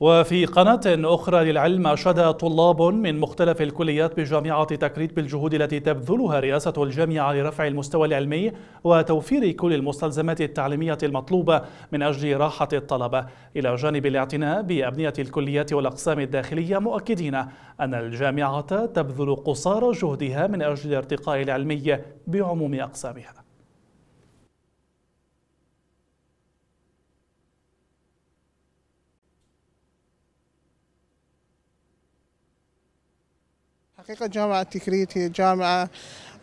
وفي قناة أخرى للعلم أشاد طلاب من مختلف الكليات بجامعة تكريت بالجهود التي تبذلها رئاسة الجامعة لرفع المستوى العلمي وتوفير كل المستلزمات التعليمية المطلوبة من أجل راحة الطلبة إلى جانب الاعتناء بأبنية الكليات والأقسام الداخلية مؤكدين أن الجامعة تبذل قصارى جهدها من أجل الارتقاء العلمي بعموم أقسامها حقيقة جامعة تكريت هي جامعة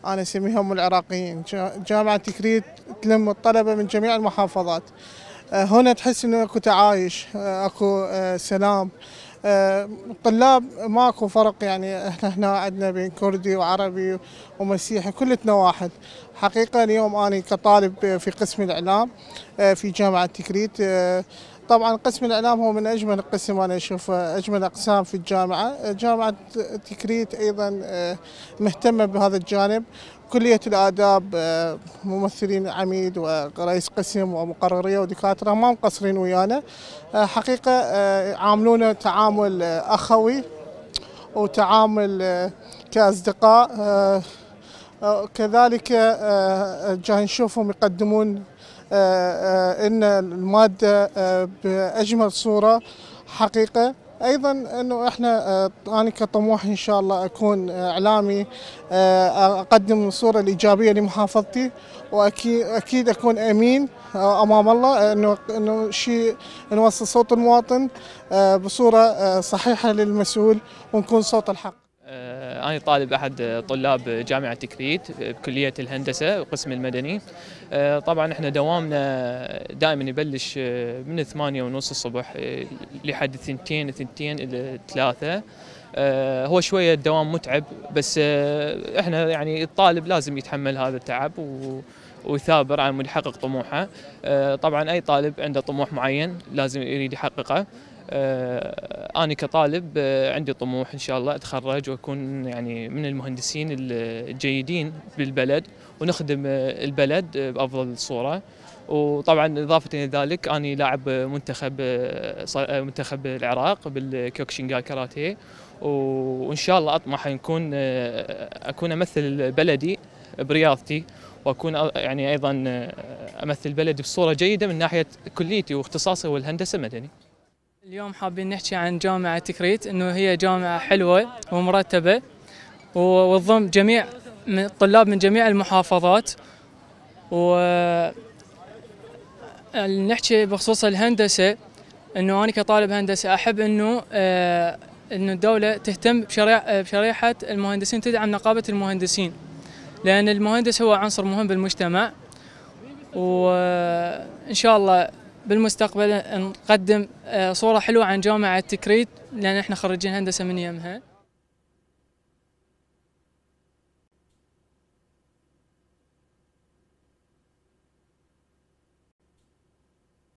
أنا أسميها أم العراقيين جامعة تكريت تلم الطلبة من جميع المحافظات آه، هنا تحس انه اكو تعايش آه، اكو آه، سلام الطلاب ما أكو فرق يعني احنا هنا عندنا بين كردي وعربي ومسيحي كلتنا واحد حقيقه اليوم انا كطالب في قسم الاعلام في جامعه تكريت طبعا قسم الاعلام هو من اجمل القسم انا اشوف اجمل اقسام في الجامعه، جامعه تكريت ايضا آه، مهتمه بهذا الجانب، كليه الاداب آه، ممثلين عميد ورئيس قسم ومقرريه ودكاتره ما مقصرين ويانا، آه، حقيقه عاملونا تعامل اخوي وتعامل كاصدقاء كذلك آه، آه، جاي نشوفهم يقدمون آه، ان الماده باجمل صوره حقيقه ايضا انه احنا انا كطموح ان شاء الله اكون اعلامي اقدم الصوره الايجابيه لمحافظتي واكيد اكيد اكون امين امام الله انه انه شيء نوصل صوت المواطن بصوره صحيحه للمسؤول ونكون صوت الحق أنا طالب أحد طلاب جامعة كريت بكلية الهندسة القسم المدني آه، طبعا احنا دوامنا دائما يبلش آه، من ثمانية ونص الصبح آه، لحد ثنتين ثنتين إلى ثلاثة هو شوية الدوام متعب بس احنا يعني الطالب لازم يتحمل هذا التعب و ويثابر على يحقق طموحه طبعا اي طالب عنده طموح معين لازم يريد يحققه آه، أنا كطالب آه، عندي طموح إن شاء الله أتخرج وأكون يعني من المهندسين الجيدين بالبلد ونخدم آه، البلد بأفضل صورة وطبعا إضافة إلى ذلك أنا لاعب منتخب منتخب العراق بالكوكشينغا كاراتيه وإن شاء الله أطمح أن أكون أكون أمثل بلدي برياضتي واكون يعني ايضا امثل بلدي بصوره جيده من ناحيه كليتي واختصاصي والهندسه مدني اليوم حابين نحكي عن جامعة تكريت انه هي جامعة حلوة ومرتبة وتضم جميع من طلاب من جميع المحافظات و نحكي بخصوص الهندسة انه انا كطالب هندسة احب انه آه، انه الدولة تهتم بشريحة المهندسين تدعم نقابة المهندسين لان المهندس هو عنصر مهم بالمجتمع وان شاء الله بالمستقبل نقدم آه، صورة حلوة عن جامعة كريت لأن احنا خريجين هندسة من يمها